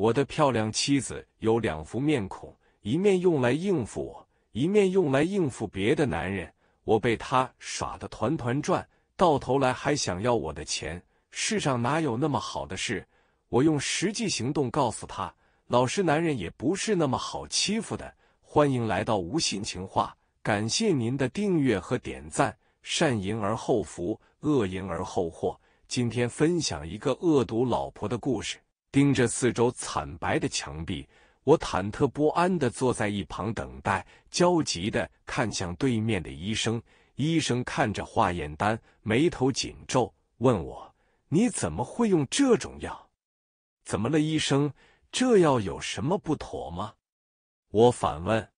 我的漂亮妻子有两副面孔，一面用来应付我，一面用来应付别的男人。我被他耍得团团转，到头来还想要我的钱。世上哪有那么好的事？我用实际行动告诉他，老实男人也不是那么好欺负的。欢迎来到无心情话，感谢您的订阅和点赞。善淫而后福，恶淫而后祸。今天分享一个恶毒老婆的故事。盯着四周惨白的墙壁，我忐忑不安的坐在一旁等待，焦急的看向对面的医生。医生看着化验单，眉头紧皱，问我：“你怎么会用这种药？怎么了，医生？这药有什么不妥吗？”我反问：“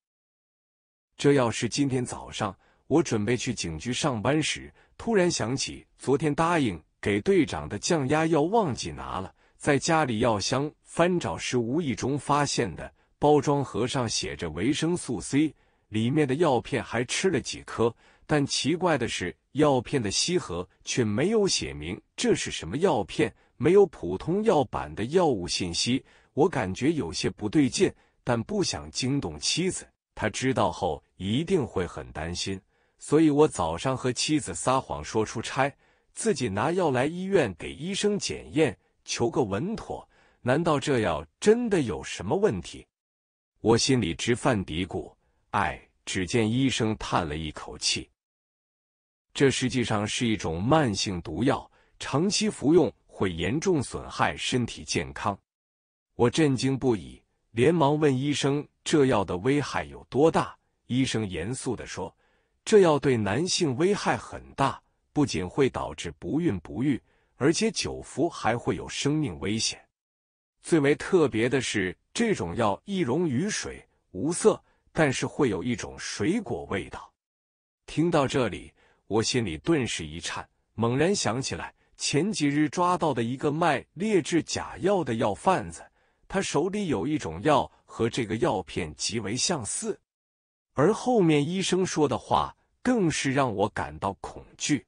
这药是今天早上我准备去警局上班时，突然想起昨天答应给队长的降压药忘记拿了。”在家里药箱翻找时，无意中发现的包装盒上写着维生素 C，里面的药片还吃了几颗。但奇怪的是，药片的吸盒却没有写明这是什么药片，没有普通药版的药物信息。我感觉有些不对劲，但不想惊动妻子，她知道后一定会很担心。所以我早上和妻子撒谎，说出差，自己拿药来医院给医生检验。求个稳妥？难道这药真的有什么问题？我心里直犯嘀咕。哎，只见医生叹了一口气：“这实际上是一种慢性毒药，长期服用会严重损害身体健康。”我震惊不已，连忙问医生：“这药的危害有多大？”医生严肃的说：“这药对男性危害很大，不仅会导致不孕不育。”而且酒服还会有生命危险。最为特别的是，这种药易溶于水，无色，但是会有一种水果味道。听到这里，我心里顿时一颤，猛然想起来前几日抓到的一个卖劣质假药的药贩子，他手里有一种药和这个药片极为相似。而后面医生说的话更是让我感到恐惧，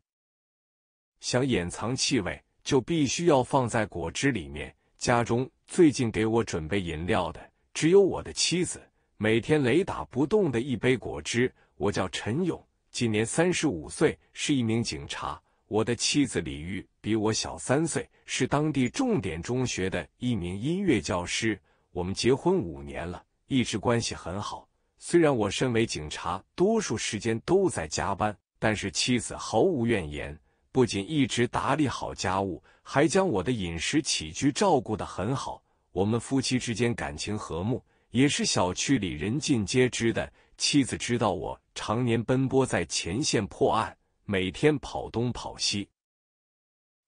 想掩藏气味。就必须要放在果汁里面。家中最近给我准备饮料的，只有我的妻子。每天雷打不动的一杯果汁。我叫陈勇，今年三十五岁，是一名警察。我的妻子李玉比我小三岁，是当地重点中学的一名音乐教师。我们结婚五年了，一直关系很好。虽然我身为警察，多数时间都在加班，但是妻子毫无怨言。不仅一直打理好家务，还将我的饮食起居照顾得很好。我们夫妻之间感情和睦，也是小区里人尽皆知的。妻子知道我常年奔波在前线破案，每天跑东跑西，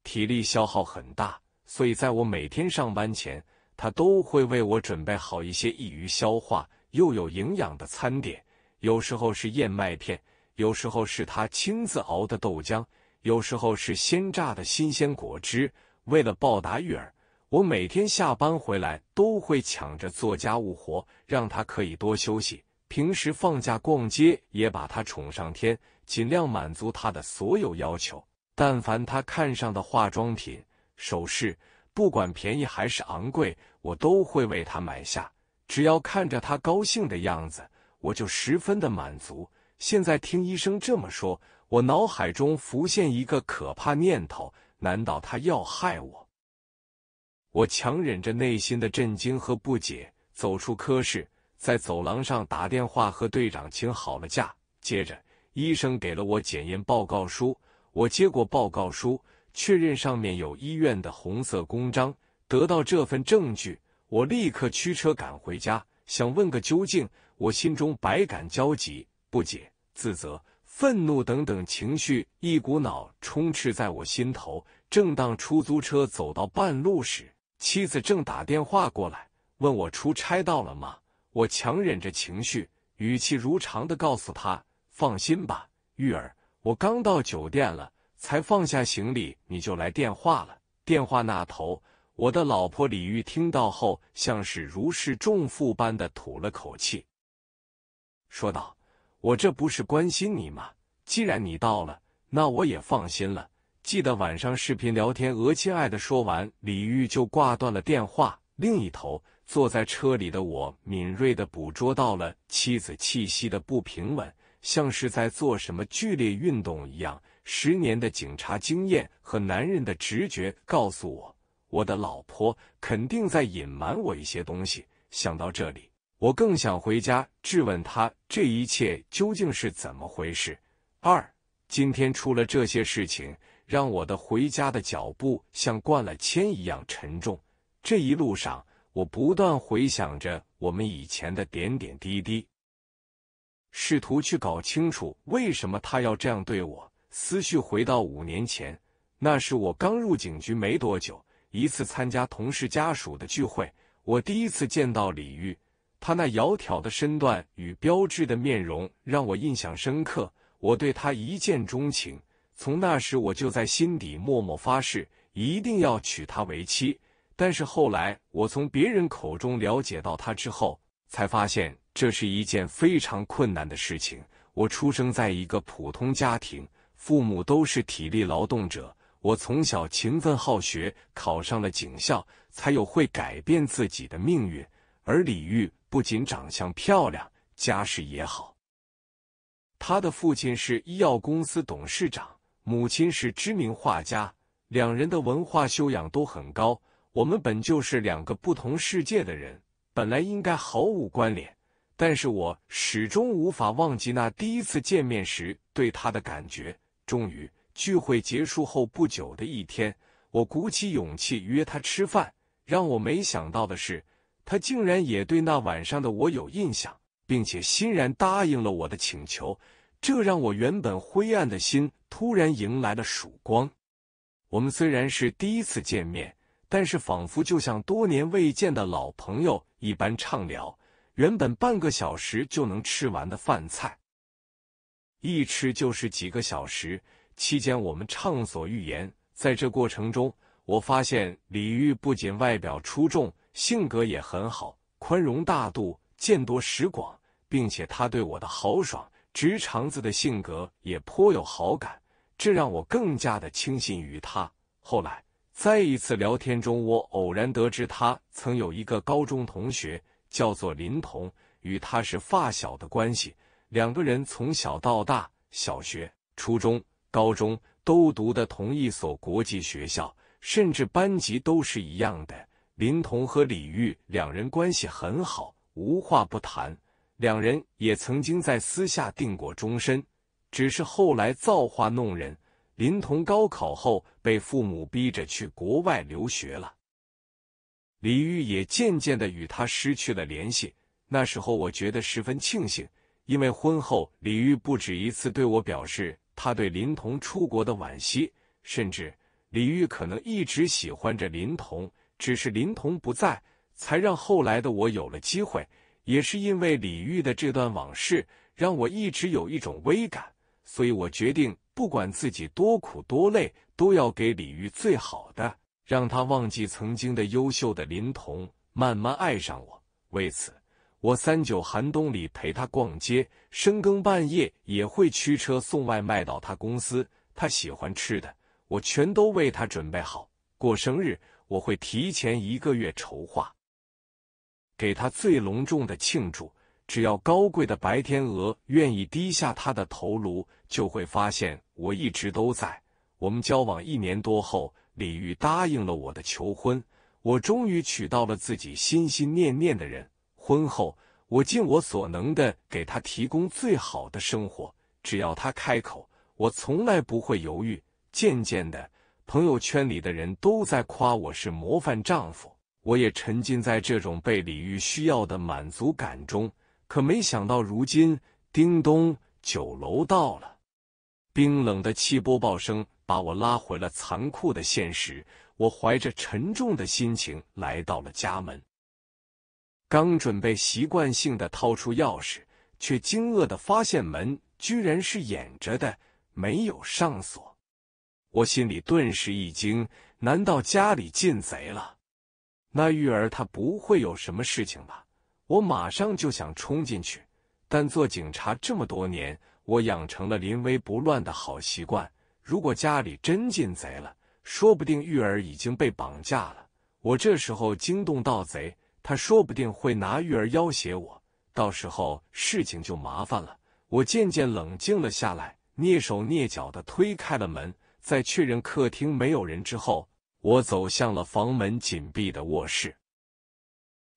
体力消耗很大，所以在我每天上班前，她都会为我准备好一些易于消化又有营养的餐点，有时候是燕麦片，有时候是她亲自熬的豆浆。有时候是鲜榨的新鲜果汁。为了报答玉儿，我每天下班回来都会抢着做家务活，让她可以多休息。平时放假逛街也把她宠上天，尽量满足她的所有要求。但凡她看上的化妆品、首饰，不管便宜还是昂贵，我都会为她买下。只要看着她高兴的样子，我就十分的满足。现在听医生这么说。我脑海中浮现一个可怕念头：难道他要害我？我强忍着内心的震惊和不解，走出科室，在走廊上打电话和队长请好了假。接着，医生给了我检验报告书，我接过报告书，确认上面有医院的红色公章。得到这份证据，我立刻驱车赶回家，想问个究竟。我心中百感交集，不解、自责。愤怒等等情绪一股脑充斥在我心头。正当出租车走到半路时，妻子正打电话过来问我出差到了吗？我强忍着情绪，语气如常的告诉他：“放心吧，玉儿，我刚到酒店了，才放下行李，你就来电话了。”电话那头，我的老婆李玉听到后，像是如释重负般的吐了口气，说道。我这不是关心你吗？既然你到了，那我也放心了。记得晚上视频聊天，俄亲爱的，说完，李玉就挂断了电话。另一头坐在车里的我，敏锐的捕捉到了妻子气息的不平稳，像是在做什么剧烈运动一样。十年的警察经验和男人的直觉告诉我，我的老婆肯定在隐瞒我一些东西。想到这里。我更想回家质问他这一切究竟是怎么回事。二，今天出了这些事情，让我的回家的脚步像灌了铅一样沉重。这一路上，我不断回想着我们以前的点点滴滴，试图去搞清楚为什么他要这样对我。思绪回到五年前，那是我刚入警局没多久，一次参加同事家属的聚会，我第一次见到李玉。他那窈窕的身段与标志的面容让我印象深刻，我对他一见钟情。从那时，我就在心底默默发誓，一定要娶她为妻。但是后来，我从别人口中了解到她之后，才发现这是一件非常困难的事情。我出生在一个普通家庭，父母都是体力劳动者。我从小勤奋好学，考上了警校，才有会改变自己的命运。而李玉不仅长相漂亮，家世也好。他的父亲是医药公司董事长，母亲是知名画家，两人的文化修养都很高。我们本就是两个不同世界的人，本来应该毫无关联，但是我始终无法忘记那第一次见面时对他的感觉。终于，聚会结束后不久的一天，我鼓起勇气约他吃饭。让我没想到的是。他竟然也对那晚上的我有印象，并且欣然答应了我的请求，这让我原本灰暗的心突然迎来了曙光。我们虽然是第一次见面，但是仿佛就像多年未见的老朋友一般畅聊。原本半个小时就能吃完的饭菜，一吃就是几个小时。期间我们畅所欲言，在这过程中，我发现李玉不仅外表出众。性格也很好，宽容大度，见多识广，并且他对我的豪爽、直肠子的性格也颇有好感，这让我更加的倾心于他。后来，在一次聊天中，我偶然得知他曾有一个高中同学叫做林童，与他是发小的关系，两个人从小到大，小学、初中、高中都读的同一所国际学校，甚至班级都是一样的。林童和李玉两人关系很好，无话不谈。两人也曾经在私下定过终身，只是后来造化弄人，林童高考后被父母逼着去国外留学了，李玉也渐渐的与他失去了联系。那时候我觉得十分庆幸，因为婚后李玉不止一次对我表示他对林童出国的惋惜，甚至李玉可能一直喜欢着林童。只是林童不在，才让后来的我有了机会。也是因为李玉的这段往事，让我一直有一种微感，所以我决定，不管自己多苦多累，都要给李玉最好的，让他忘记曾经的优秀的林童，慢慢爱上我。为此，我三九寒冬里陪他逛街，深更半夜也会驱车送外卖到他公司。他喜欢吃的，我全都为他准备好。过生日。我会提前一个月筹划，给他最隆重的庆祝。只要高贵的白天鹅愿意低下他的头颅，就会发现我一直都在。我们交往一年多后，李玉答应了我的求婚，我终于娶到了自己心心念念的人。婚后，我尽我所能的给他提供最好的生活，只要他开口，我从来不会犹豫。渐渐的。朋友圈里的人都在夸我是模范丈夫，我也沉浸在这种被李玉需要的满足感中。可没想到，如今叮咚，酒楼到了，冰冷的气播报声把我拉回了残酷的现实。我怀着沉重的心情来到了家门，刚准备习惯性的掏出钥匙，却惊愕的发现门居然是掩着的，没有上锁。我心里顿时一惊，难道家里进贼了？那玉儿她不会有什么事情吧？我马上就想冲进去，但做警察这么多年，我养成了临危不乱的好习惯。如果家里真进贼了，说不定玉儿已经被绑架了。我这时候惊动盗贼，他说不定会拿玉儿要挟我，到时候事情就麻烦了。我渐渐冷静了下来，蹑手蹑脚地推开了门。在确认客厅没有人之后，我走向了房门紧闭的卧室。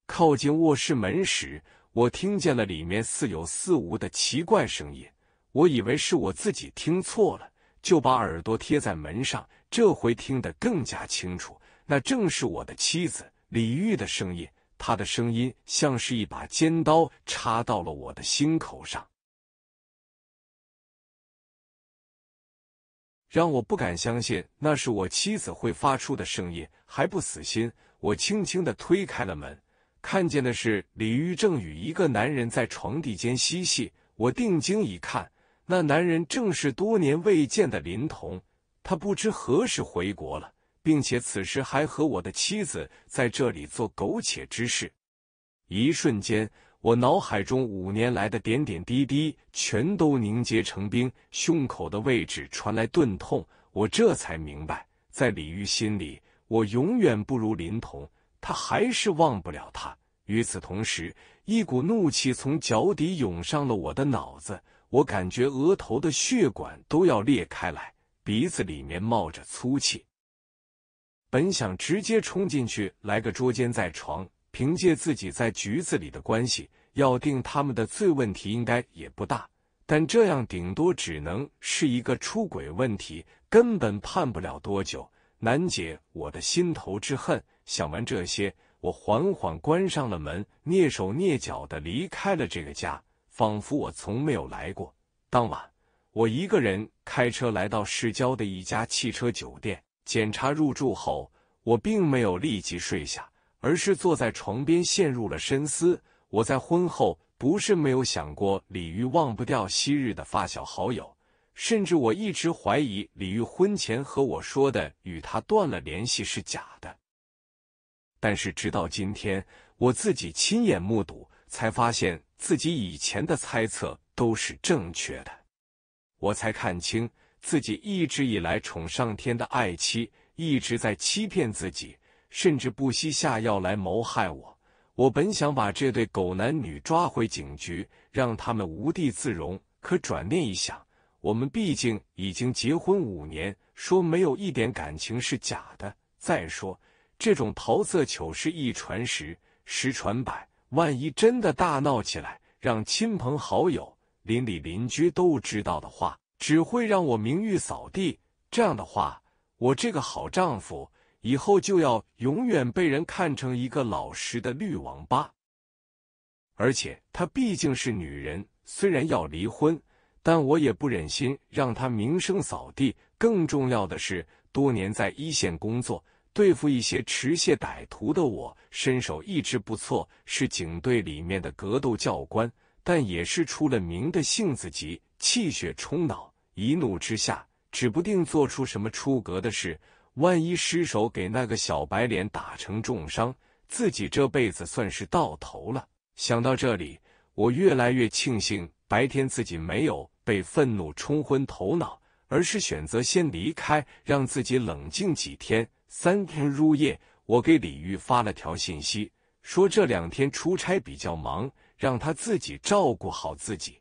靠近卧室门时，我听见了里面似有似无的奇怪声音。我以为是我自己听错了，就把耳朵贴在门上。这回听得更加清楚，那正是我的妻子李玉的声音。她的声音像是一把尖刀插到了我的心口上。让我不敢相信，那是我妻子会发出的声音，还不死心，我轻轻的推开了门，看见的是李玉正与一个男人在床底间嬉戏。我定睛一看，那男人正是多年未见的林童，他不知何时回国了，并且此时还和我的妻子在这里做苟且之事。一瞬间。我脑海中五年来的点点滴滴全都凝结成冰，胸口的位置传来钝痛，我这才明白，在李玉心里，我永远不如林童，他还是忘不了他。与此同时，一股怒气从脚底涌上了我的脑子，我感觉额头的血管都要裂开来，鼻子里面冒着粗气。本想直接冲进去来个捉奸在床。凭借自己在局子里的关系，要定他们的罪问题应该也不大，但这样顶多只能是一个出轨问题，根本判不了多久。难解我的心头之恨。想完这些，我缓缓关上了门，蹑手蹑脚的离开了这个家，仿佛我从没有来过。当晚，我一个人开车来到市郊的一家汽车酒店，检查入住后，我并没有立即睡下。而是坐在床边陷入了深思。我在婚后不是没有想过李玉忘不掉昔日的发小好友，甚至我一直怀疑李玉婚前和我说的与他断了联系是假的。但是直到今天，我自己亲眼目睹，才发现自己以前的猜测都是正确的。我才看清自己一直以来宠上天的爱妻一直在欺骗自己。甚至不惜下药来谋害我。我本想把这对狗男女抓回警局，让他们无地自容。可转念一想，我们毕竟已经结婚五年，说没有一点感情是假的。再说，这种桃色糗事一传十，十传百，万一真的大闹起来，让亲朋好友、邻里邻居都知道的话，只会让我名誉扫地。这样的话，我这个好丈夫。以后就要永远被人看成一个老实的绿王八，而且她毕竟是女人，虽然要离婚，但我也不忍心让她名声扫地。更重要的是，多年在一线工作，对付一些持械歹徒的我，身手一直不错，是警队里面的格斗教官，但也是出了名的性子急，气血冲脑，一怒之下，指不定做出什么出格的事。万一失手给那个小白脸打成重伤，自己这辈子算是到头了。想到这里，我越来越庆幸白天自己没有被愤怒冲昏头脑，而是选择先离开，让自己冷静几天。三天入夜，我给李玉发了条信息，说这两天出差比较忙，让他自己照顾好自己。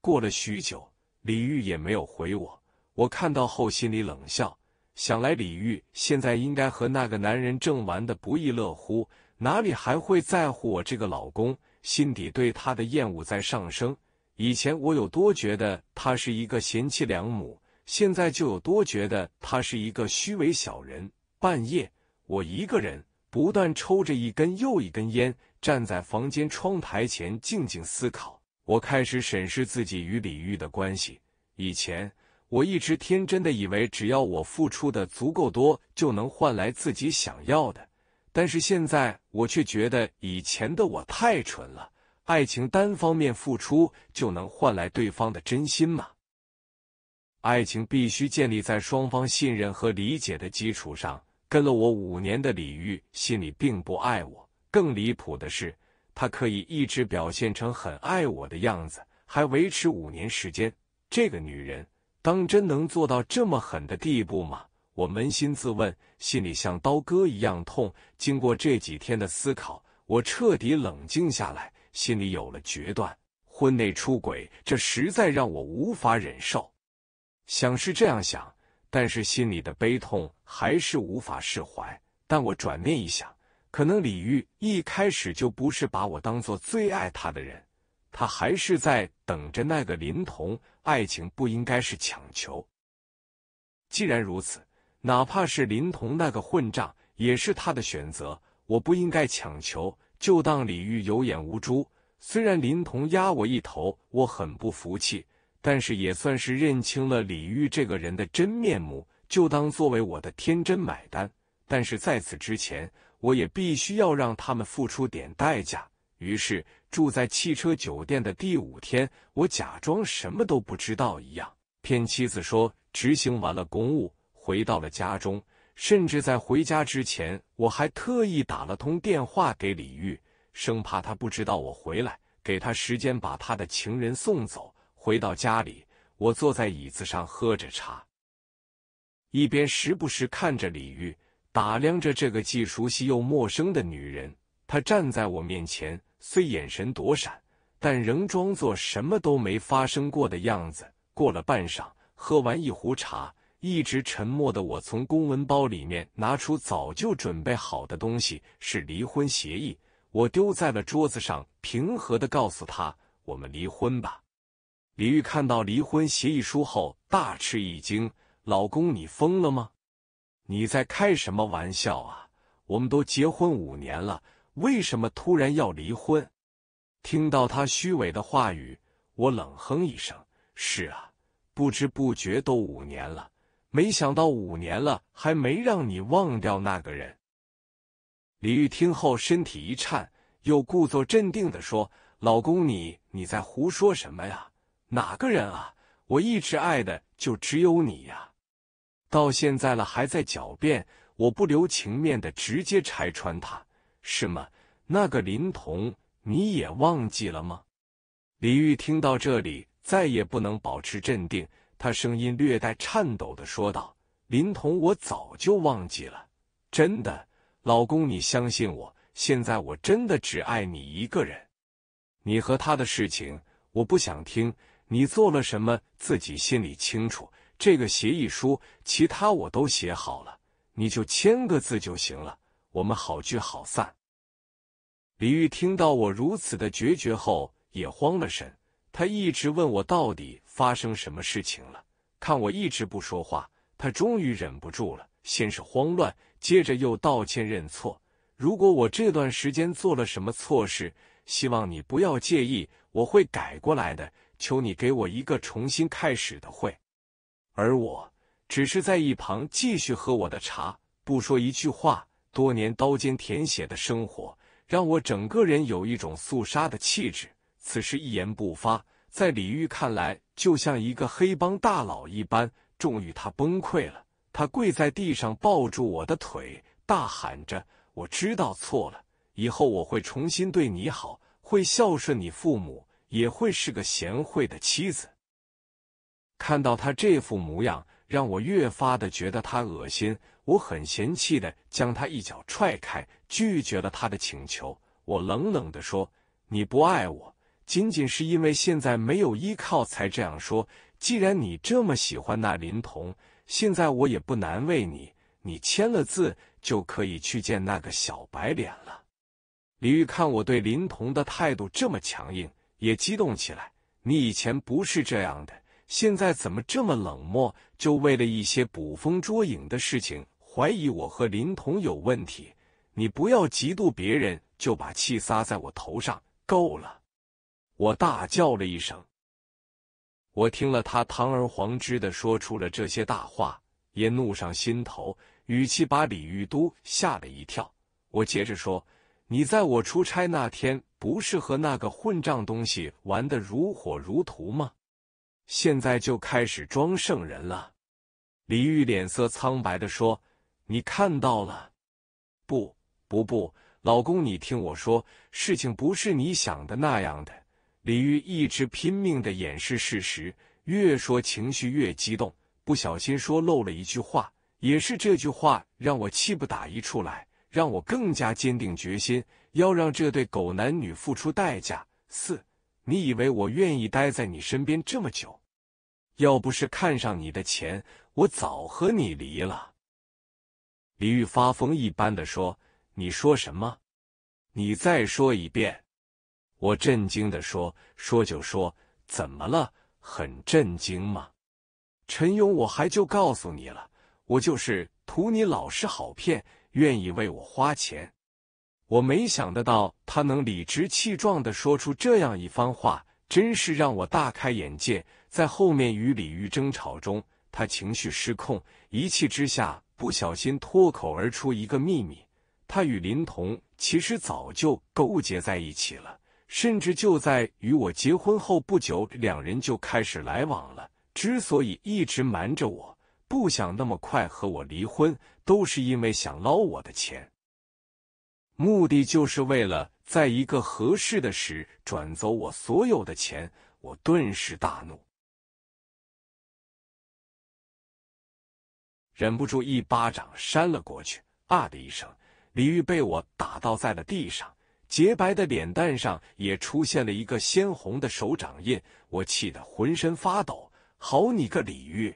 过了许久，李玉也没有回我。我看到后心里冷笑。想来李玉现在应该和那个男人正玩的不亦乐乎，哪里还会在乎我这个老公？心底对他的厌恶在上升。以前我有多觉得他是一个贤妻良母，现在就有多觉得他是一个虚伪小人。半夜，我一个人不断抽着一根又一根烟，站在房间窗台前静静思考。我开始审视自己与李玉的关系。以前。我一直天真的以为，只要我付出的足够多，就能换来自己想要的。但是现在，我却觉得以前的我太蠢了。爱情单方面付出就能换来对方的真心吗？爱情必须建立在双方信任和理解的基础上。跟了我五年的李玉，心里并不爱我。更离谱的是，他可以一直表现成很爱我的样子，还维持五年时间。这个女人。当真能做到这么狠的地步吗？我扪心自问，心里像刀割一样痛。经过这几天的思考，我彻底冷静下来，心里有了决断。婚内出轨，这实在让我无法忍受。想是这样想，但是心里的悲痛还是无法释怀。但我转念一想，可能李玉一开始就不是把我当做最爱他的人。他还是在等着那个林童。爱情不应该是强求。既然如此，哪怕是林童那个混账，也是他的选择。我不应该强求。就当李玉有眼无珠。虽然林童压我一头，我很不服气，但是也算是认清了李玉这个人的真面目。就当作为我的天真买单。但是在此之前，我也必须要让他们付出点代价。于是。住在汽车酒店的第五天，我假装什么都不知道一样，骗妻子说执行完了公务，回到了家中。甚至在回家之前，我还特意打了通电话给李玉，生怕他不知道我回来，给他时间把他的情人送走。回到家里，我坐在椅子上喝着茶，一边时不时看着李玉，打量着这个既熟悉又陌生的女人。她站在我面前。虽眼神躲闪，但仍装作什么都没发生过的样子。过了半晌，喝完一壶茶，一直沉默的我从公文包里面拿出早就准备好的东西，是离婚协议。我丢在了桌子上，平和的告诉他：“我们离婚吧。”李玉看到离婚协议书后大吃一惊：“老公，你疯了吗？你在开什么玩笑啊？我们都结婚五年了。”为什么突然要离婚？听到他虚伪的话语，我冷哼一声：“是啊，不知不觉都五年了，没想到五年了还没让你忘掉那个人。”李玉听后身体一颤，又故作镇定的说：“老公，你你在胡说什么呀？哪个人啊？我一直爱的就只有你呀！到现在了还在狡辩，我不留情面的直接拆穿他。”是吗？那个林童，你也忘记了吗？李玉听到这里，再也不能保持镇定，他声音略带颤抖的说道：“林童，我早就忘记了，真的，老公，你相信我，现在我真的只爱你一个人。你和他的事情，我不想听。你做了什么，自己心里清楚。这个协议书，其他我都写好了，你就签个字就行了。”我们好聚好散。李玉听到我如此的决绝后，也慌了神。他一直问我到底发生什么事情了，看我一直不说话，他终于忍不住了，先是慌乱，接着又道歉认错。如果我这段时间做了什么错事，希望你不要介意，我会改过来的。求你给我一个重新开始的会。而我只是在一旁继续喝我的茶，不说一句话。多年刀尖舔血的生活，让我整个人有一种肃杀的气质。此时一言不发，在李玉看来，就像一个黑帮大佬一般。终于，他崩溃了，他跪在地上抱住我的腿，大喊着：“我知道错了，以后我会重新对你好，会孝顺你父母，也会是个贤惠的妻子。”看到他这副模样，让我越发的觉得他恶心。我很嫌弃的将他一脚踹开，拒绝了他的请求。我冷冷的说：“你不爱我，仅仅是因为现在没有依靠才这样说。既然你这么喜欢那林童，现在我也不难为你，你签了字就可以去见那个小白脸了。”李玉看我对林童的态度这么强硬，也激动起来：“你以前不是这样的，现在怎么这么冷漠？就为了一些捕风捉影的事情。”怀疑我和林童有问题，你不要嫉妒别人，就把气撒在我头上，够了！我大叫了一声。我听了他堂而皇之的说出了这些大话，也怒上心头，语气把李玉都吓了一跳。我接着说：“你在我出差那天，不是和那个混账东西玩的如火如荼吗？现在就开始装圣人了。”李玉脸色苍白的说。你看到了？不不不，老公，你听我说，事情不是你想的那样的。李玉一直拼命的掩饰事实，越说情绪越激动，不小心说漏了一句话。也是这句话让我气不打一处来，让我更加坚定决心，要让这对狗男女付出代价。四，你以为我愿意待在你身边这么久？要不是看上你的钱，我早和你离了。李玉发疯一般的说：“你说什么？你再说一遍！”我震惊的说：“说就说，怎么了？很震惊吗？”陈勇，我还就告诉你了，我就是图你老实好骗，愿意为我花钱。我没想到他能理直气壮的说出这样一番话，真是让我大开眼界。在后面与李玉争吵中，他情绪失控，一气之下。不小心脱口而出一个秘密，他与林童其实早就勾结在一起了，甚至就在与我结婚后不久，两人就开始来往了。之所以一直瞒着我，不想那么快和我离婚，都是因为想捞我的钱，目的就是为了在一个合适的时转走我所有的钱。我顿时大怒。忍不住一巴掌扇了过去，啊的一声，李玉被我打倒在了地上，洁白的脸蛋上也出现了一个鲜红的手掌印。我气得浑身发抖，好你个李玉，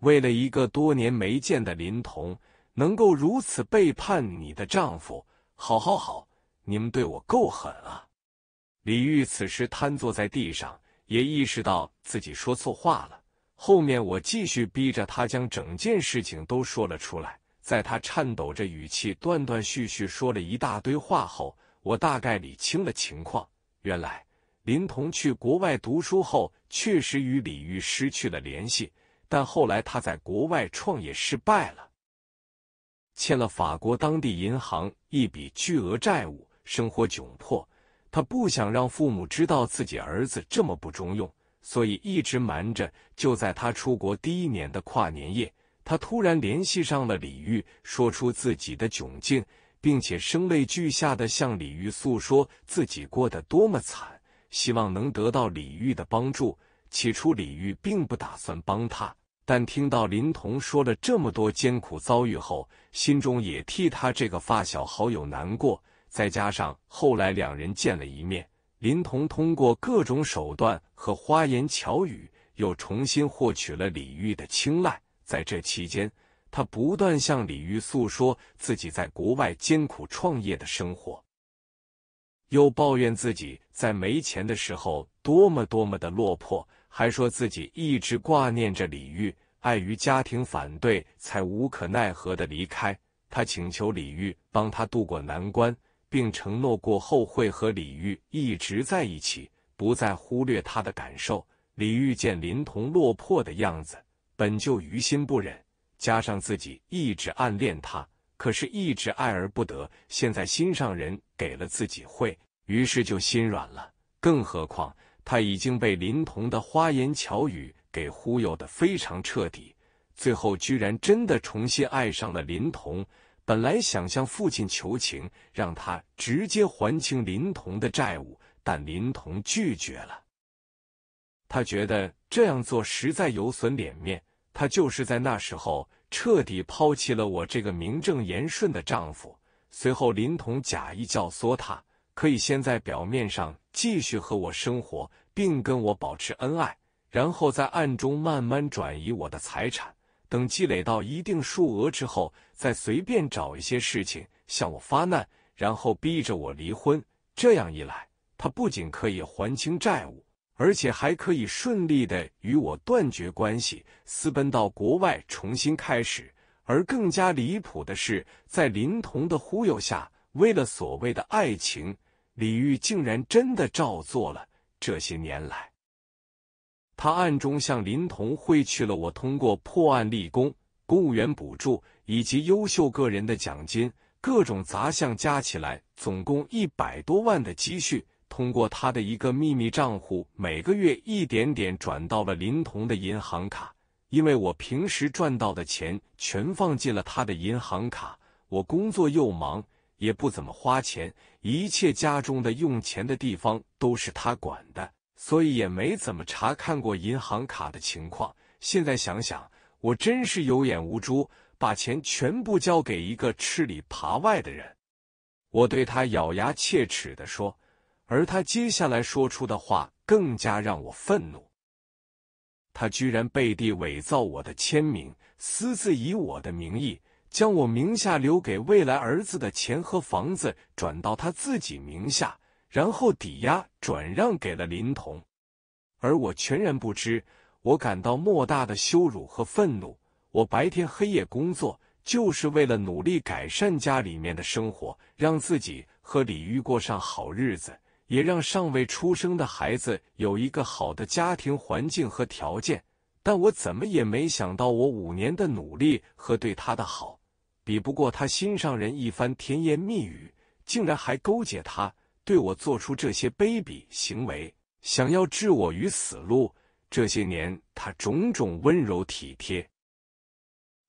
为了一个多年没见的林童，能够如此背叛你的丈夫，好，好，好，你们对我够狠啊！李玉此时瘫坐在地上，也意识到自己说错话了。后面我继续逼着他将整件事情都说了出来，在他颤抖着语气断断续续说了一大堆话后，我大概理清了情况。原来林童去国外读书后确实与李玉失去了联系，但后来他在国外创业失败了，欠了法国当地银行一笔巨额债务，生活窘迫。他不想让父母知道自己儿子这么不中用。所以一直瞒着。就在他出国第一年的跨年夜，他突然联系上了李玉，说出自己的窘境，并且声泪俱下的向李玉诉说自己过得多么惨，希望能得到李玉的帮助。起初李玉并不打算帮他，但听到林童说了这么多艰苦遭遇后，心中也替他这个发小好友难过。再加上后来两人见了一面。林童通过各种手段和花言巧语，又重新获取了李煜的青睐。在这期间，他不断向李煜诉说自己在国外艰苦创业的生活，又抱怨自己在没钱的时候多么多么的落魄，还说自己一直挂念着李煜，碍于家庭反对，才无可奈何的离开。他请求李煜帮他渡过难关。并承诺过后会和李玉一直在一起，不再忽略他的感受。李玉见林童落魄的样子，本就于心不忍，加上自己一直暗恋他，可是一直爱而不得，现在心上人给了自己会，于是就心软了。更何况他已经被林童的花言巧语给忽悠的非常彻底，最后居然真的重新爱上了林童。本来想向父亲求情，让他直接还清林童的债务，但林童拒绝了。他觉得这样做实在有损脸面。他就是在那时候彻底抛弃了我这个名正言顺的丈夫。随后，林童假意教唆他，可以先在表面上继续和我生活，并跟我保持恩爱，然后在暗中慢慢转移我的财产。等积累到一定数额之后，再随便找一些事情向我发难，然后逼着我离婚。这样一来，他不仅可以还清债务，而且还可以顺利的与我断绝关系，私奔到国外重新开始。而更加离谱的是，在林童的忽悠下，为了所谓的爱情，李玉竟然真的照做了。这些年来。他暗中向林同汇去了我通过破案立功、公务员补助以及优秀个人的奖金各种杂项加起来，总共一百多万的积蓄，通过他的一个秘密账户，每个月一点点转到了林同的银行卡。因为我平时赚到的钱全放进了他的银行卡，我工作又忙，也不怎么花钱，一切家中的用钱的地方都是他管的。所以也没怎么查看过银行卡的情况。现在想想，我真是有眼无珠，把钱全部交给一个吃里扒外的人。我对他咬牙切齿地说，而他接下来说出的话更加让我愤怒。他居然背地伪造我的签名，私自以我的名义将我名下留给未来儿子的钱和房子转到他自己名下。然后抵押转让给了林童，而我全然不知。我感到莫大的羞辱和愤怒。我白天黑夜工作，就是为了努力改善家里面的生活，让自己和李玉过上好日子，也让尚未出生的孩子有一个好的家庭环境和条件。但我怎么也没想到，我五年的努力和对他的好，比不过他心上人一番甜言蜜语，竟然还勾结他。对我做出这些卑鄙行为，想要置我于死路。这些年，他种种温柔体贴，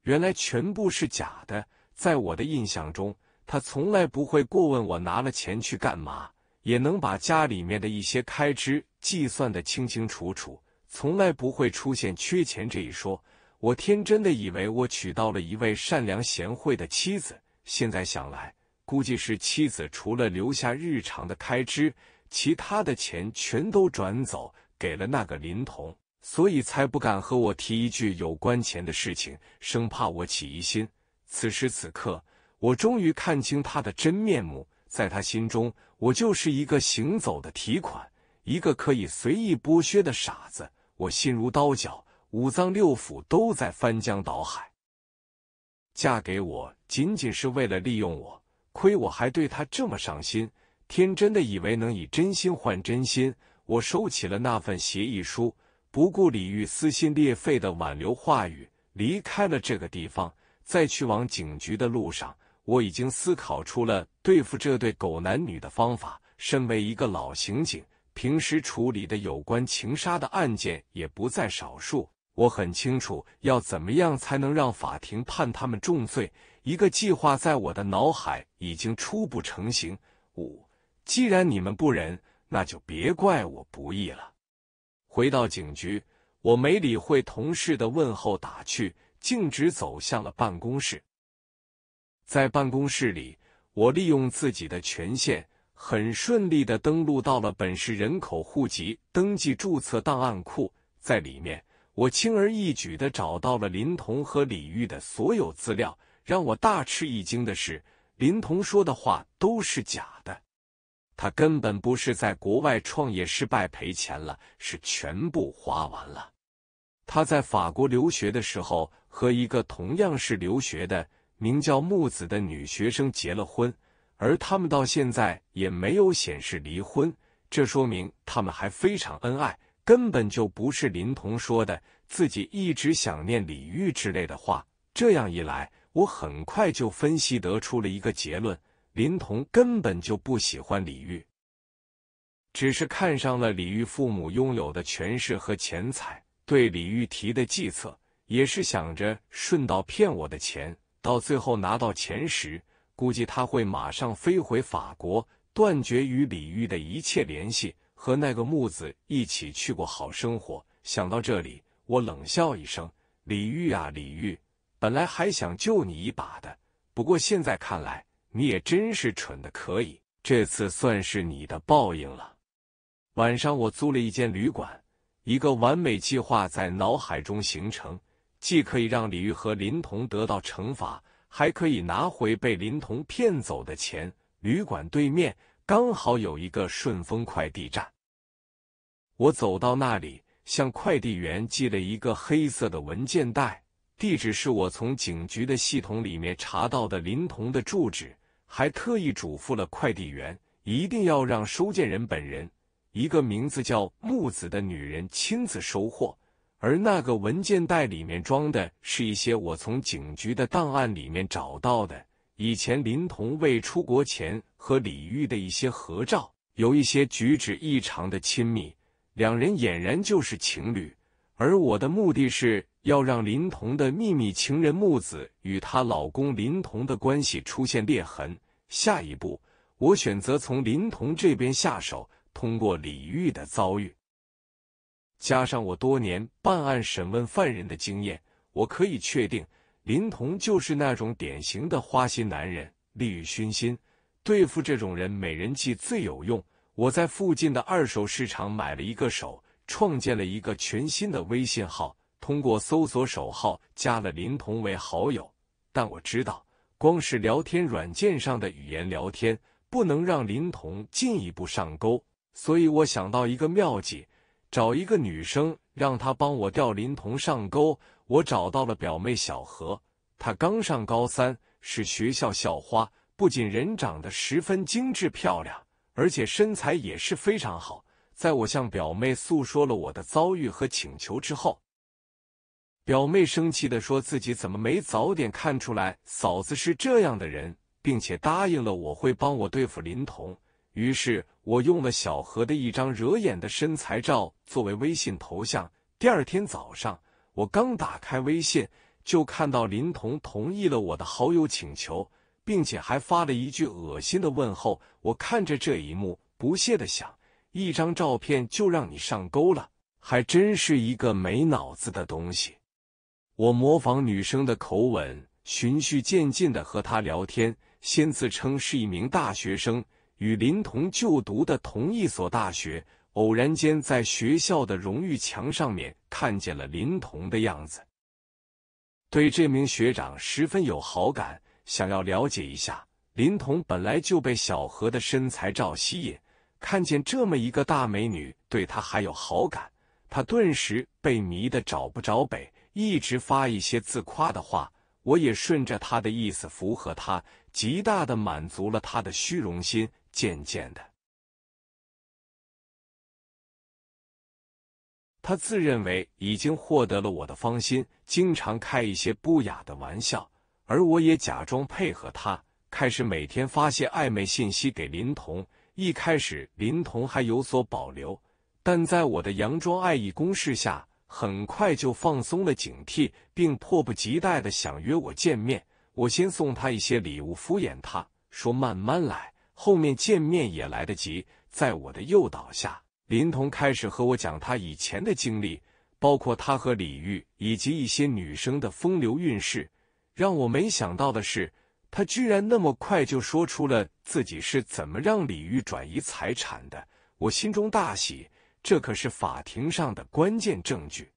原来全部是假的。在我的印象中，他从来不会过问我拿了钱去干嘛，也能把家里面的一些开支计算的清清楚楚，从来不会出现缺钱这一说。我天真的以为我娶到了一位善良贤惠的妻子，现在想来。估计是妻子除了留下日常的开支，其他的钱全都转走给了那个林童，所以才不敢和我提一句有关钱的事情，生怕我起疑心。此时此刻，我终于看清他的真面目，在他心中，我就是一个行走的提款，一个可以随意剥削的傻子。我心如刀绞，五脏六腑都在翻江倒海。嫁给我，仅仅是为了利用我。亏我还对他这么上心，天真的以为能以真心换真心。我收起了那份协议书，不顾李玉撕心裂肺的挽留话语，离开了这个地方。在去往警局的路上，我已经思考出了对付这对狗男女的方法。身为一个老刑警，平时处理的有关情杀的案件也不在少数，我很清楚要怎么样才能让法庭判他们重罪。一个计划在我的脑海已经初步成型。五，既然你们不仁，那就别怪我不义了。回到警局，我没理会同事的问候，打趣，径直走向了办公室。在办公室里，我利用自己的权限，很顺利的登录到了本市人口户籍登记注册档案库，在里面，我轻而易举的找到了林童和李玉的所有资料。让我大吃一惊的是，林彤说的话都是假的。他根本不是在国外创业失败赔钱了，是全部花完了。他在法国留学的时候，和一个同样是留学的名叫木子的女学生结了婚，而他们到现在也没有显示离婚，这说明他们还非常恩爱，根本就不是林彤说的自己一直想念李玉之类的话。这样一来，我很快就分析得出了一个结论：林童根本就不喜欢李玉，只是看上了李玉父母拥有的权势和钱财。对李玉提的计策，也是想着顺道骗我的钱。到最后拿到钱时，估计他会马上飞回法国，断绝与李玉的一切联系，和那个木子一起去过好生活。想到这里，我冷笑一声：“李玉啊，李玉！”本来还想救你一把的，不过现在看来，你也真是蠢的可以。这次算是你的报应了。晚上我租了一间旅馆，一个完美计划在脑海中形成，既可以让李玉和林童得到惩罚，还可以拿回被林童骗走的钱。旅馆对面刚好有一个顺丰快递站，我走到那里，向快递员寄了一个黑色的文件袋。地址是我从警局的系统里面查到的林童的住址，还特意嘱咐了快递员，一定要让收件人本人，一个名字叫木子的女人亲自收货。而那个文件袋里面装的是一些我从警局的档案里面找到的，以前林童未出国前和李玉的一些合照，有一些举止异常的亲密，两人俨然就是情侣。而我的目的是要让林童的秘密情人木子与她老公林童的关系出现裂痕。下一步，我选择从林童这边下手，通过李玉的遭遇，加上我多年办案审问犯人的经验，我可以确定林童就是那种典型的花心男人，利欲熏心。对付这种人，美人计最有用。我在附近的二手市场买了一个手。创建了一个全新的微信号，通过搜索手号加了林童为好友。但我知道，光是聊天软件上的语言聊天，不能让林童进一步上钩。所以我想到一个妙计，找一个女生，让她帮我钓林童上钩。我找到了表妹小何，她刚上高三，是学校校花，不仅人长得十分精致漂亮，而且身材也是非常好。在我向表妹诉说了我的遭遇和请求之后，表妹生气的说：“自己怎么没早点看出来嫂子是这样的人，并且答应了我会帮我对付林童。”于是，我用了小何的一张惹眼的身材照作为微信头像。第二天早上，我刚打开微信，就看到林童同意了我的好友请求，并且还发了一句恶心的问候。我看着这一幕，不屑的想。一张照片就让你上钩了，还真是一个没脑子的东西！我模仿女生的口吻，循序渐进的和她聊天，先自称是一名大学生，与林童就读的同一所大学，偶然间在学校的荣誉墙上面看见了林童的样子，对这名学长十分有好感，想要了解一下。林童本来就被小何的身材照吸引。看见这么一个大美女，对他还有好感，他顿时被迷得找不着北，一直发一些自夸的话。我也顺着他的意思，符合他，极大的满足了他的虚荣心。渐渐的，他自认为已经获得了我的芳心，经常开一些不雅的玩笑，而我也假装配合他，开始每天发些暧昧信息给林童。一开始林童还有所保留，但在我的佯装爱意攻势下，很快就放松了警惕，并迫不及待的想约我见面。我先送他一些礼物敷衍他，说慢慢来，后面见面也来得及。在我的诱导下，林童开始和我讲他以前的经历，包括他和李玉以及一些女生的风流韵事。让我没想到的是。他居然那么快就说出了自己是怎么让李玉转移财产的，我心中大喜，这可是法庭上的关键证据。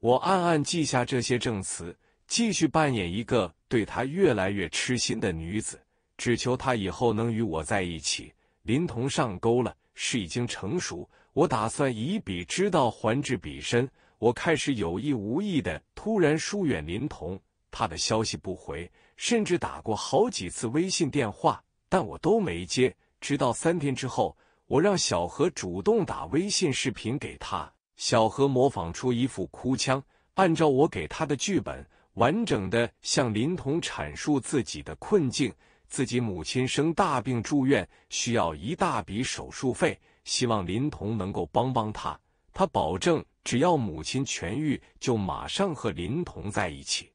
我暗暗记下这些证词，继续扮演一个对他越来越痴心的女子，只求他以后能与我在一起。林童上钩了，是已经成熟，我打算以彼之道还治彼身。我开始有意无意的突然疏远林童，他的消息不回。甚至打过好几次微信电话，但我都没接。直到三天之后，我让小何主动打微信视频给他。小何模仿出一副哭腔，按照我给他的剧本，完整的向林童阐述自己的困境：自己母亲生大病住院，需要一大笔手术费，希望林童能够帮帮他。他保证，只要母亲痊愈，就马上和林童在一起。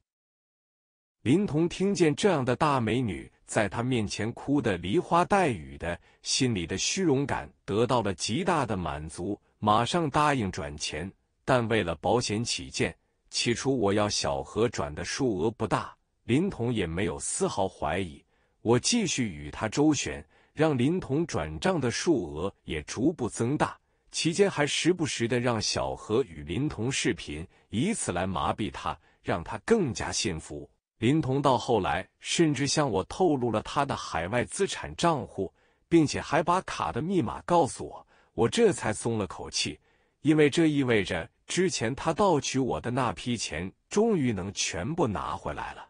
林童听见这样的大美女在他面前哭得梨花带雨的，心里的虚荣感得到了极大的满足，马上答应转钱。但为了保险起见，起初我要小何转的数额不大，林童也没有丝毫怀疑。我继续与他周旋，让林童转账的数额也逐步增大，期间还时不时的让小何与林童视频，以此来麻痹他，让他更加信服。林彤到后来甚至向我透露了他的海外资产账户，并且还把卡的密码告诉我，我这才松了口气，因为这意味着之前他盗取我的那批钱终于能全部拿回来了。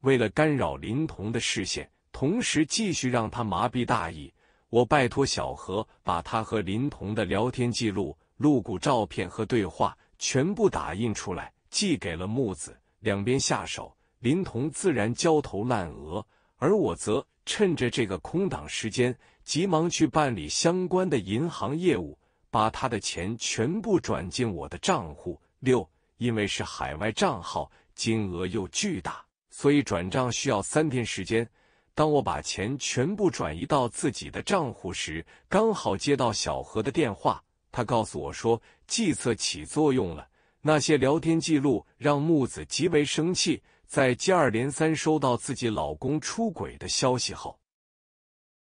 为了干扰林彤的视线，同时继续让他麻痹大意，我拜托小何把他和林彤的聊天记录、露骨照片和对话全部打印出来，寄给了木子。两边下手，林童自然焦头烂额，而我则趁着这个空档时间，急忙去办理相关的银行业务，把他的钱全部转进我的账户。六，因为是海外账号，金额又巨大，所以转账需要三天时间。当我把钱全部转移到自己的账户时，刚好接到小何的电话，他告诉我说计策起作用了。那些聊天记录让木子极为生气。在接二连三收到自己老公出轨的消息后，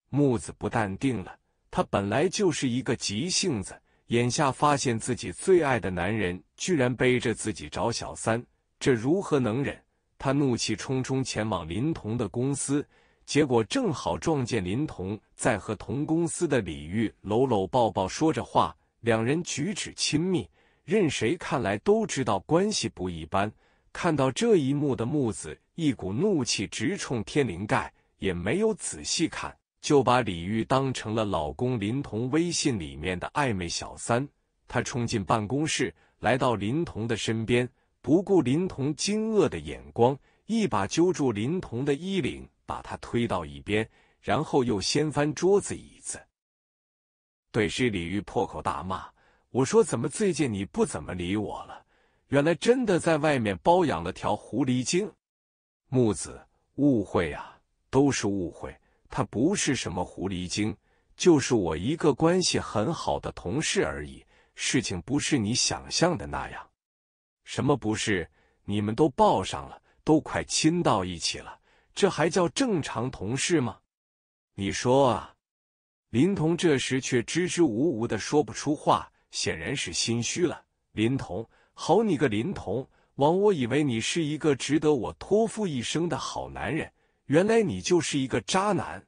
木子不淡定了。她本来就是一个急性子，眼下发现自己最爱的男人居然背着自己找小三，这如何能忍？她怒气冲冲前往林童的公司，结果正好撞见林童在和同公司的李玉搂搂抱抱，说着话，两人举止亲密。任谁看来都知道关系不一般。看到这一幕的木子，一股怒气直冲天灵盖，也没有仔细看，就把李玉当成了老公林童微信里面的暧昧小三。他冲进办公室，来到林童的身边，不顾林童惊愕的眼光，一把揪住林童的衣领，把他推到一边，然后又掀翻桌子椅子，对视李玉破口大骂。我说怎么最近你不怎么理我了？原来真的在外面包养了条狐狸精。木子，误会啊，都是误会。他不是什么狐狸精，就是我一个关系很好的同事而已。事情不是你想象的那样。什么不是？你们都抱上了，都快亲到一起了，这还叫正常同事吗？你说啊？林童这时却支支吾吾的说不出话。显然是心虚了，林童，好你个林童，枉我以为你是一个值得我托付一生的好男人，原来你就是一个渣男！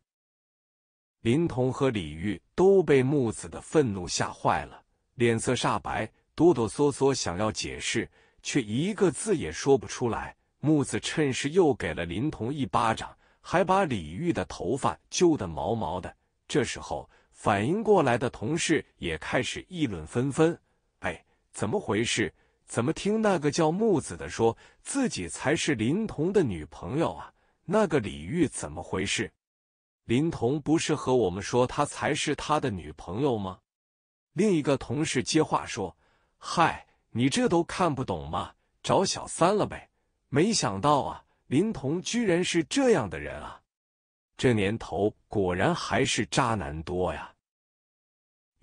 林童和李玉都被木子的愤怒吓坏了，脸色煞白，哆哆嗦嗦想要解释，却一个字也说不出来。木子趁势又给了林童一巴掌，还把李玉的头发揪得毛毛的。这时候。反应过来的同事也开始议论纷纷：“哎，怎么回事？怎么听那个叫木子的说自己才是林童的女朋友啊？那个李玉怎么回事？林童不是和我们说他才是他的女朋友吗？”另一个同事接话说：“嗨，你这都看不懂吗？找小三了呗？没想到啊，林童居然是这样的人啊！这年头果然还是渣男多呀！”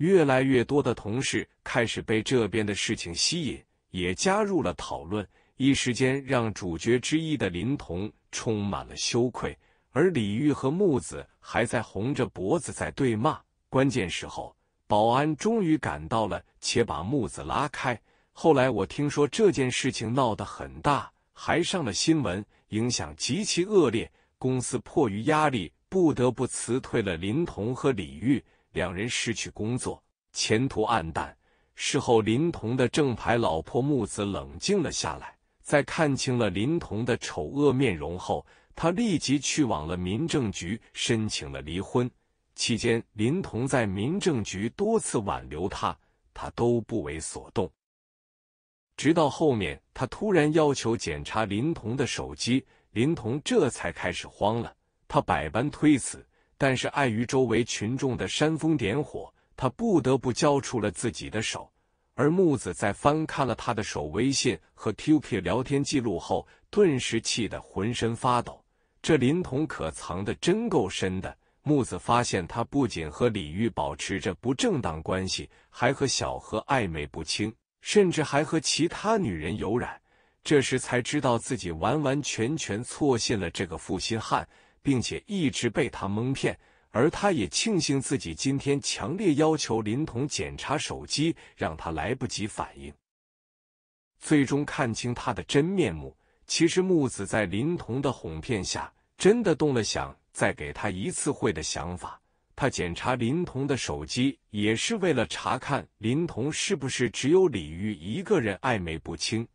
越来越多的同事开始被这边的事情吸引，也加入了讨论，一时间让主角之一的林童充满了羞愧，而李玉和木子还在红着脖子在对骂。关键时候，保安终于赶到了，且把木子拉开。后来我听说这件事情闹得很大，还上了新闻，影响极其恶劣，公司迫于压力不得不辞退了林童和李玉。两人失去工作，前途暗淡。事后，林童的正牌老婆木子冷静了下来，在看清了林童的丑恶面容后，他立即去往了民政局申请了离婚。期间，林童在民政局多次挽留他，他都不为所动。直到后面，他突然要求检查林童的手机，林童这才开始慌了，他百般推辞。但是碍于周围群众的煽风点火，他不得不交出了自己的手。而木子在翻看了他的手微信和 QQ 聊天记录后，顿时气得浑身发抖。这林童可藏的真够深的。木子发现他不仅和李玉保持着不正当关系，还和小何暧昧不清，甚至还和其他女人有染。这时才知道自己完完全全错信了这个负心汉。并且一直被他蒙骗，而他也庆幸自己今天强烈要求林童检查手机，让他来不及反应，最终看清他的真面目。其实木子在林童的哄骗下，真的动了想再给他一次会的想法。他检查林童的手机，也是为了查看林童是不是只有李玉一个人暧昧不清。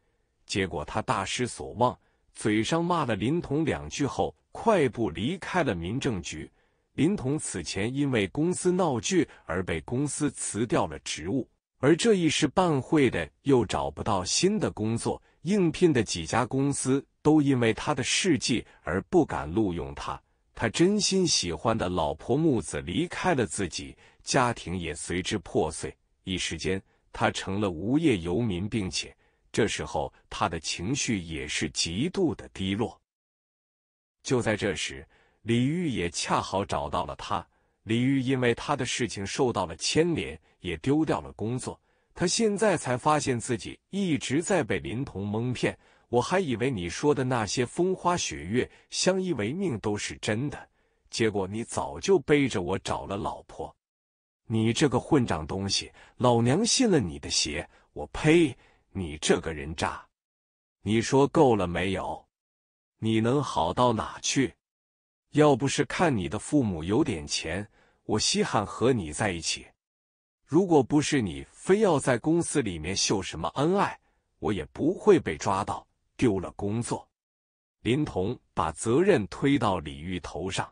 结果他大失所望，嘴上骂了林童两句后。快步离开了民政局。林彤此前因为公司闹剧而被公司辞掉了职务，而这一时半会的又找不到新的工作，应聘的几家公司都因为他的事迹而不敢录用他。他真心喜欢的老婆木子离开了自己，家庭也随之破碎。一时间，他成了无业游民，并且这时候他的情绪也是极度的低落。就在这时，李玉也恰好找到了他。李玉因为他的事情受到了牵连，也丢掉了工作。他现在才发现自己一直在被林童蒙骗。我还以为你说的那些风花雪月、相依为命都是真的，结果你早就背着我找了老婆。你这个混账东西，老娘信了你的邪！我呸！你这个人渣！你说够了没有？你能好到哪去？要不是看你的父母有点钱，我稀罕和你在一起。如果不是你非要在公司里面秀什么恩爱，我也不会被抓到丢了工作。林彤把责任推到李玉头上，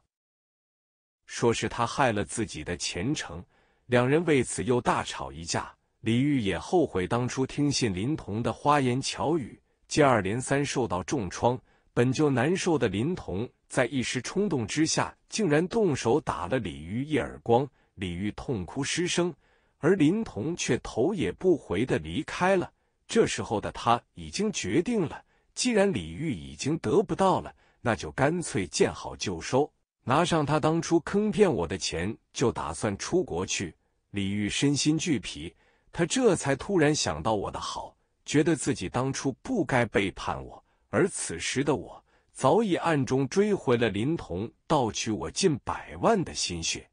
说是他害了自己的前程。两人为此又大吵一架。李玉也后悔当初听信林彤的花言巧语，接二连三受到重创。本就难受的林童，在一时冲动之下，竟然动手打了李玉一耳光。李玉痛哭失声，而林童却头也不回的离开了。这时候的他已经决定了，既然李玉已经得不到了，那就干脆见好就收，拿上他当初坑骗我的钱，就打算出国去。李玉身心俱疲，他这才突然想到我的好，觉得自己当初不该背叛我。而此时的我早已暗中追回了林童盗取我近百万的心血，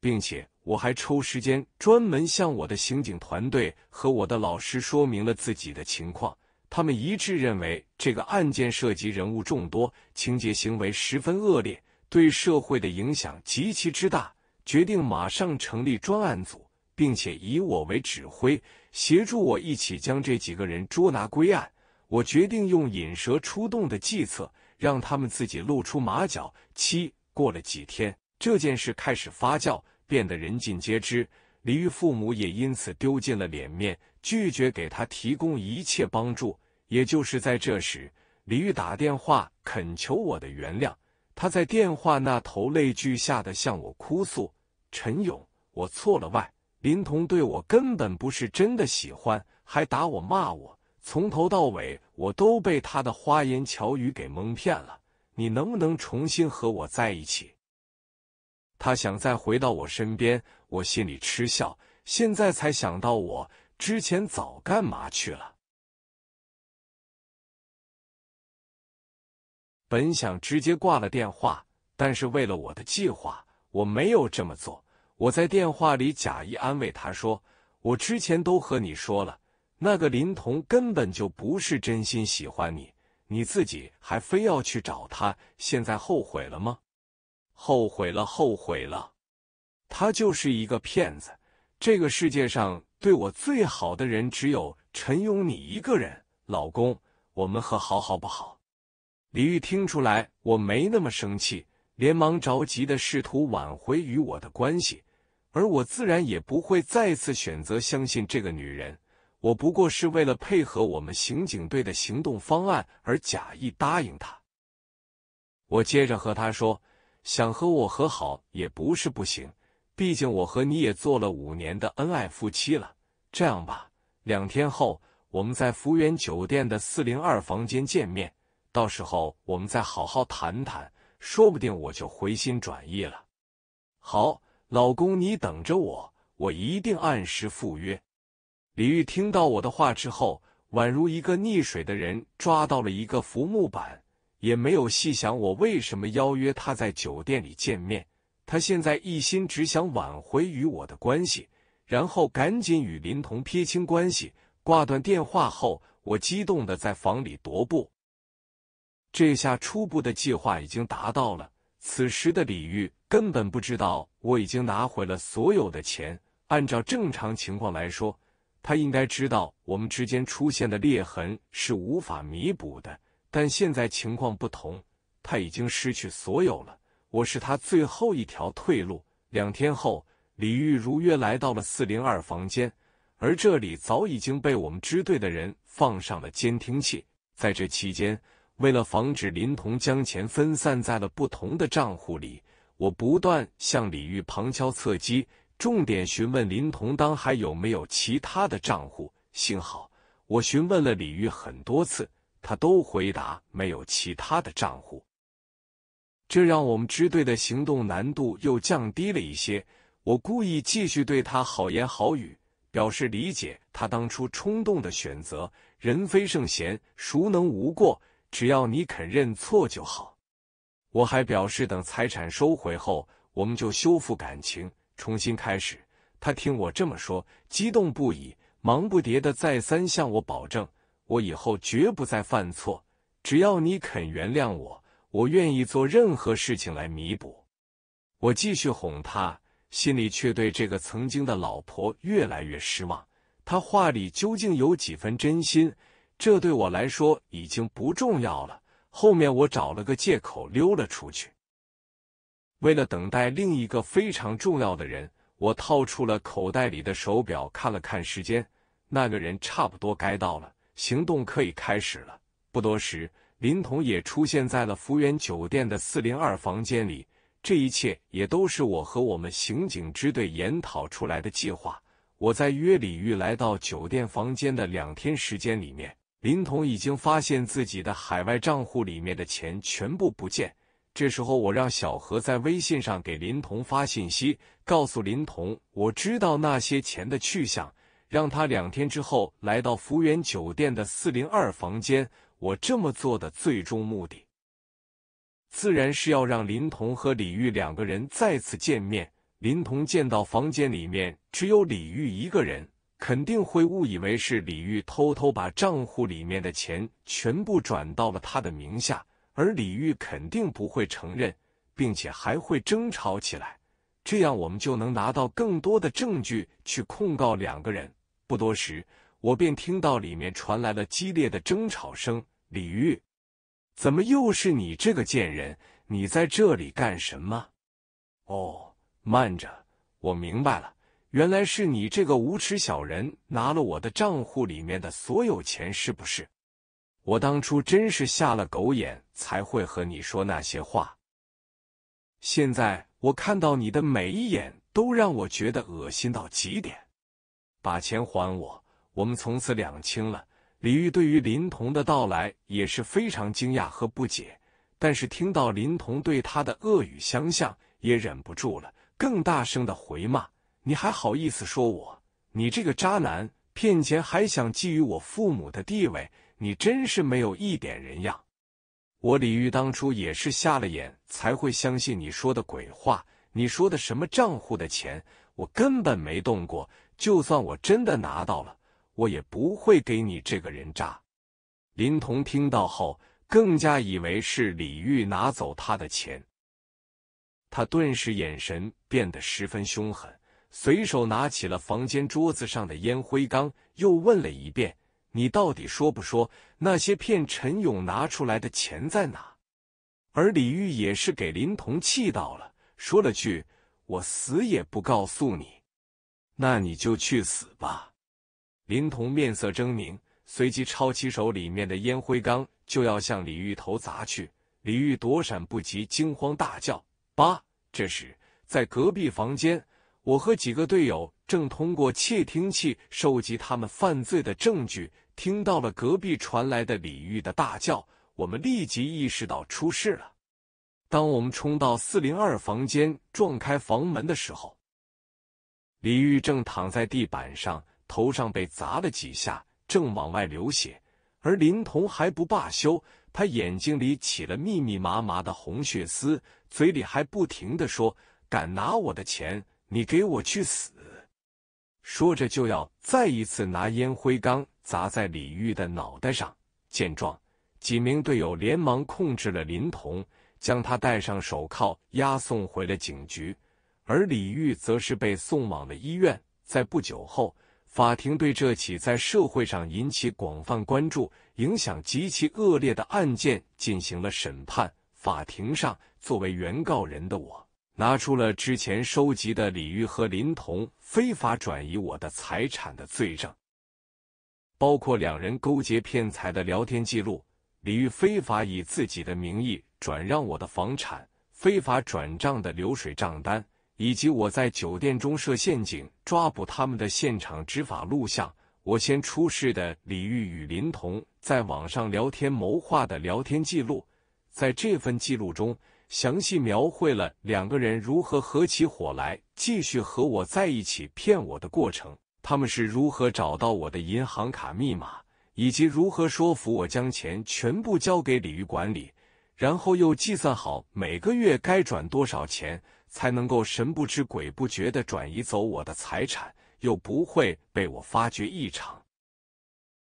并且我还抽时间专门向我的刑警团队和我的老师说明了自己的情况。他们一致认为这个案件涉及人物众多，情节行为十分恶劣，对社会的影响极其之大，决定马上成立专案组，并且以我为指挥，协助我一起将这几个人捉拿归案。我决定用引蛇出洞的计策，让他们自己露出马脚。七过了几天，这件事开始发酵，变得人尽皆知。李玉父母也因此丢尽了脸面，拒绝给他提供一切帮助。也就是在这时，李玉打电话恳求我的原谅，他在电话那头泪俱下的向我哭诉：“陈勇，我错了，外林童对我根本不是真的喜欢，还打我骂我。”从头到尾，我都被他的花言巧语给蒙骗了。你能不能重新和我在一起？他想再回到我身边，我心里嗤笑。现在才想到我，之前早干嘛去了？本想直接挂了电话，但是为了我的计划，我没有这么做。我在电话里假意安慰他说：“我之前都和你说了。”那个林童根本就不是真心喜欢你，你自己还非要去找他，现在后悔了吗？后悔了，后悔了。他就是一个骗子。这个世界上对我最好的人只有陈勇你一个人，老公，我们和好好不好？李玉听出来我没那么生气，连忙着急的试图挽回与我的关系，而我自然也不会再次选择相信这个女人。我不过是为了配合我们刑警队的行动方案而假意答应他。我接着和他说：“想和我和好也不是不行，毕竟我和你也做了五年的恩爱夫妻了。这样吧，两天后我们在福源酒店的四零二房间见面，到时候我们再好好谈谈，说不定我就回心转意了。”好，老公，你等着我，我一定按时赴约。李玉听到我的话之后，宛如一个溺水的人抓到了一个浮木板，也没有细想我为什么邀约他在酒店里见面。他现在一心只想挽回与我的关系，然后赶紧与林童撇清关系。挂断电话后，我激动的在房里踱步。这下初步的计划已经达到了。此时的李玉根本不知道我已经拿回了所有的钱。按照正常情况来说，他应该知道我们之间出现的裂痕是无法弥补的，但现在情况不同，他已经失去所有了。我是他最后一条退路。两天后，李玉如约来到了四零二房间，而这里早已经被我们支队的人放上了监听器。在这期间，为了防止林童将钱分散在了不同的账户里，我不断向李玉旁敲侧击。重点询问林同当还有没有其他的账户。幸好我询问了李玉很多次，他都回答没有其他的账户。这让我们支队的行动难度又降低了一些。我故意继续对他好言好语，表示理解他当初冲动的选择。人非圣贤，孰能无过？只要你肯认错就好。我还表示，等财产收回后，我们就修复感情。重新开始，他听我这么说，激动不已，忙不迭的再三向我保证，我以后绝不再犯错。只要你肯原谅我，我愿意做任何事情来弥补。我继续哄他，心里却对这个曾经的老婆越来越失望。他话里究竟有几分真心？这对我来说已经不重要了。后面我找了个借口溜了出去。为了等待另一个非常重要的人，我掏出了口袋里的手表看了看时间，那个人差不多该到了，行动可以开始了。不多时，林童也出现在了福源酒店的四零二房间里。这一切也都是我和我们刑警支队研讨出来的计划。我在约李玉来到酒店房间的两天时间里面，林童已经发现自己的海外账户里面的钱全部不见。这时候，我让小何在微信上给林童发信息，告诉林童我知道那些钱的去向，让他两天之后来到福源酒店的四零二房间。我这么做的最终目的，自然是要让林童和李玉两个人再次见面。林童见到房间里面只有李玉一个人，肯定会误以为是李玉偷偷把账户里面的钱全部转到了他的名下。而李玉肯定不会承认，并且还会争吵起来，这样我们就能拿到更多的证据去控告两个人。不多时，我便听到里面传来了激烈的争吵声：“李玉，怎么又是你这个贱人？你在这里干什么？”“哦，慢着，我明白了，原来是你这个无耻小人拿了我的账户里面的所有钱，是不是？”我当初真是瞎了狗眼，才会和你说那些话。现在我看到你的每一眼，都让我觉得恶心到极点。把钱还我，我们从此两清了。李玉对于林童的到来也是非常惊讶和不解，但是听到林童对他的恶语相向，也忍不住了，更大声的回骂：“你还好意思说我？你这个渣男，骗钱还想觊觎我父母的地位。”你真是没有一点人样！我李玉当初也是瞎了眼，才会相信你说的鬼话。你说的什么账户的钱，我根本没动过。就算我真的拿到了，我也不会给你这个人渣。林彤听到后，更加以为是李玉拿走他的钱，他顿时眼神变得十分凶狠，随手拿起了房间桌子上的烟灰缸，又问了一遍。你到底说不说那些骗陈勇拿出来的钱在哪？而李玉也是给林童气到了，说了句：“我死也不告诉你。”那你就去死吧！林童面色狰狞，随即抄起手里面的烟灰缸就要向李玉头砸去。李玉躲闪不及，惊慌大叫：“八！”这时，在隔壁房间，我和几个队友正通过窃听器收集他们犯罪的证据。听到了隔壁传来的李玉的大叫，我们立即意识到出事了。当我们冲到四零二房间，撞开房门的时候，李玉正躺在地板上，头上被砸了几下，正往外流血。而林童还不罢休，他眼睛里起了密密麻麻的红血丝，嘴里还不停的说：“敢拿我的钱，你给我去死！”说着就要再一次拿烟灰缸。砸在李玉的脑袋上。见状，几名队友连忙控制了林童，将他戴上手铐押送回了警局。而李玉则是被送往了医院。在不久后，法庭对这起在社会上引起广泛关注、影响极其恶劣的案件进行了审判。法庭上，作为原告人的我拿出了之前收集的李玉和林童非法转移我的财产的罪证。包括两人勾结骗财的聊天记录，李玉非法以自己的名义转让我的房产，非法转账的流水账单，以及我在酒店中设陷阱抓捕他们的现场执法录像。我先出示的李玉与林彤在网上聊天谋划的聊天记录，在这份记录中，详细描绘了两个人如何合起伙来继续和我在一起骗我的过程。他们是如何找到我的银行卡密码，以及如何说服我将钱全部交给李玉管理，然后又计算好每个月该转多少钱，才能够神不知鬼不觉的转移走我的财产，又不会被我发觉异常？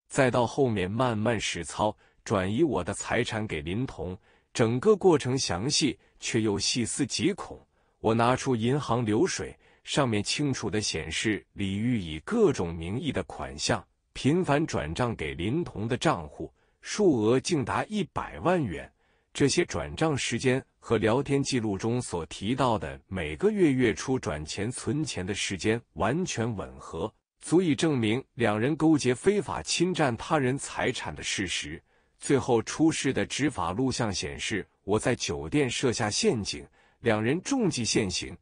再到后面慢慢实操，转移我的财产给林彤，整个过程详细却又细思极恐。我拿出银行流水。上面清楚的显示，李玉以各种名义的款项频繁转账给林彤的账户，数额竟达一百万元。这些转账时间和聊天记录中所提到的每个月月初转钱存钱的时间完全吻合，足以证明两人勾结非法侵占他人财产的事实。最后出示的执法录像显示，我在酒店设下陷阱，两人中计现行。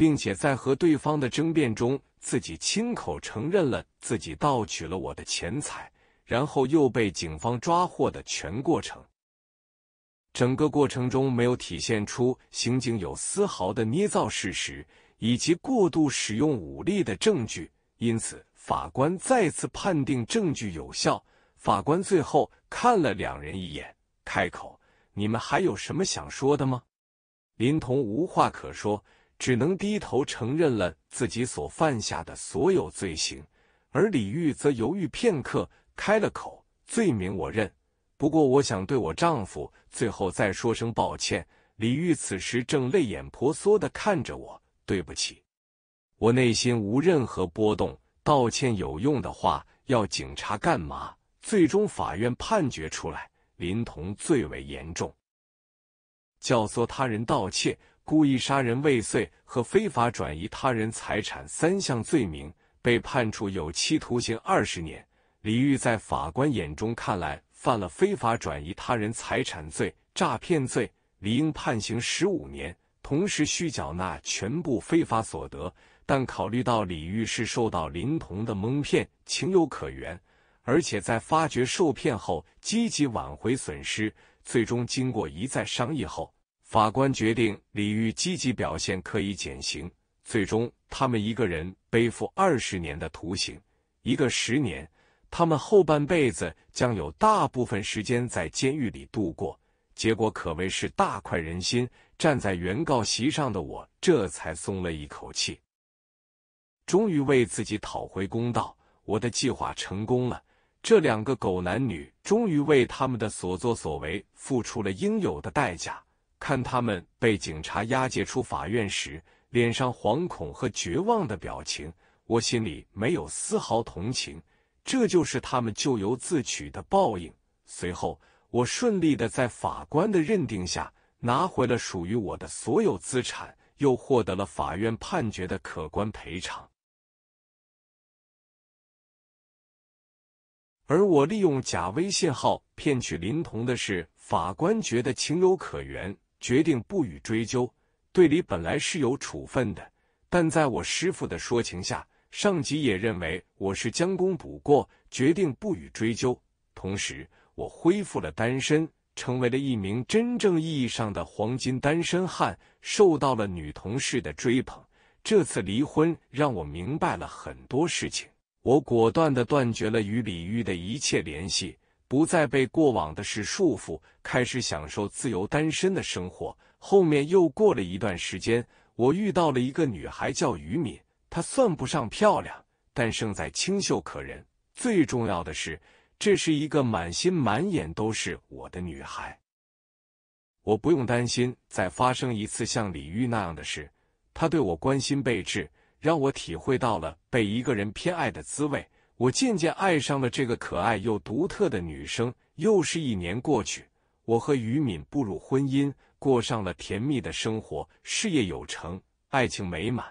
并且在和对方的争辩中，自己亲口承认了自己盗取了我的钱财，然后又被警方抓获的全过程。整个过程中没有体现出刑警有丝毫的捏造事实以及过度使用武力的证据，因此法官再次判定证据有效。法官最后看了两人一眼，开口：“你们还有什么想说的吗？”林童无话可说。只能低头承认了自己所犯下的所有罪行，而李玉则犹豫片刻，开了口：“罪名我认，不过我想对我丈夫最后再说声抱歉。”李玉此时正泪眼婆娑的看着我：“对不起。”我内心无任何波动，道歉有用的话，要警察干嘛？最终法院判决出来，林童最为严重，教唆他人盗窃。故意杀人未遂和非法转移他人财产三项罪名，被判处有期徒刑二十年。李玉在法官眼中看来犯了非法转移他人财产罪、诈骗罪，理应判刑十五年，同时需缴纳全部非法所得。但考虑到李玉是受到林童的蒙骗，情有可原，而且在发觉受骗后积极挽回损失，最终经过一再商议后。法官决定，李玉积极表现可以减刑。最终，他们一个人背负二十年的徒刑，一个十年。他们后半辈子将有大部分时间在监狱里度过。结果可谓是大快人心。站在原告席上的我，这才松了一口气，终于为自己讨回公道。我的计划成功了，这两个狗男女终于为他们的所作所为付出了应有的代价。看他们被警察押解出法院时，脸上惶恐和绝望的表情，我心里没有丝毫同情。这就是他们咎由自取的报应。随后，我顺利的在法官的认定下，拿回了属于我的所有资产，又获得了法院判决的可观赔偿。而我利用假微信号骗取林童的事，法官觉得情有可原。决定不予追究。对你本来是有处分的，但在我师傅的说情下，上级也认为我是将功补过，决定不予追究。同时，我恢复了单身，成为了一名真正意义上的黄金单身汉，受到了女同事的追捧。这次离婚让我明白了很多事情，我果断的断绝了与李玉的一切联系。不再被过往的事束缚，开始享受自由单身的生活。后面又过了一段时间，我遇到了一个女孩，叫于敏。她算不上漂亮，但胜在清秀可人。最重要的是，这是一个满心满眼都是我的女孩。我不用担心再发生一次像李玉那样的事。她对我关心备至，让我体会到了被一个人偏爱的滋味。我渐渐爱上了这个可爱又独特的女生。又是一年过去，我和于敏步入婚姻，过上了甜蜜的生活，事业有成，爱情美满。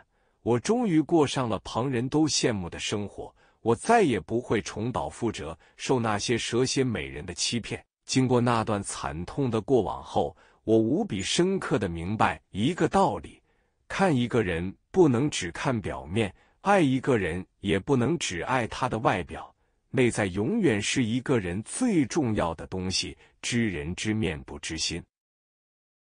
我终于过上了旁人都羡慕的生活。我再也不会重蹈覆辙，受那些蛇蝎美人的欺骗。经过那段惨痛的过往后，我无比深刻的明白一个道理：看一个人不能只看表面，爱一个人。也不能只爱他的外表，内在永远是一个人最重要的东西。知人知面不知心。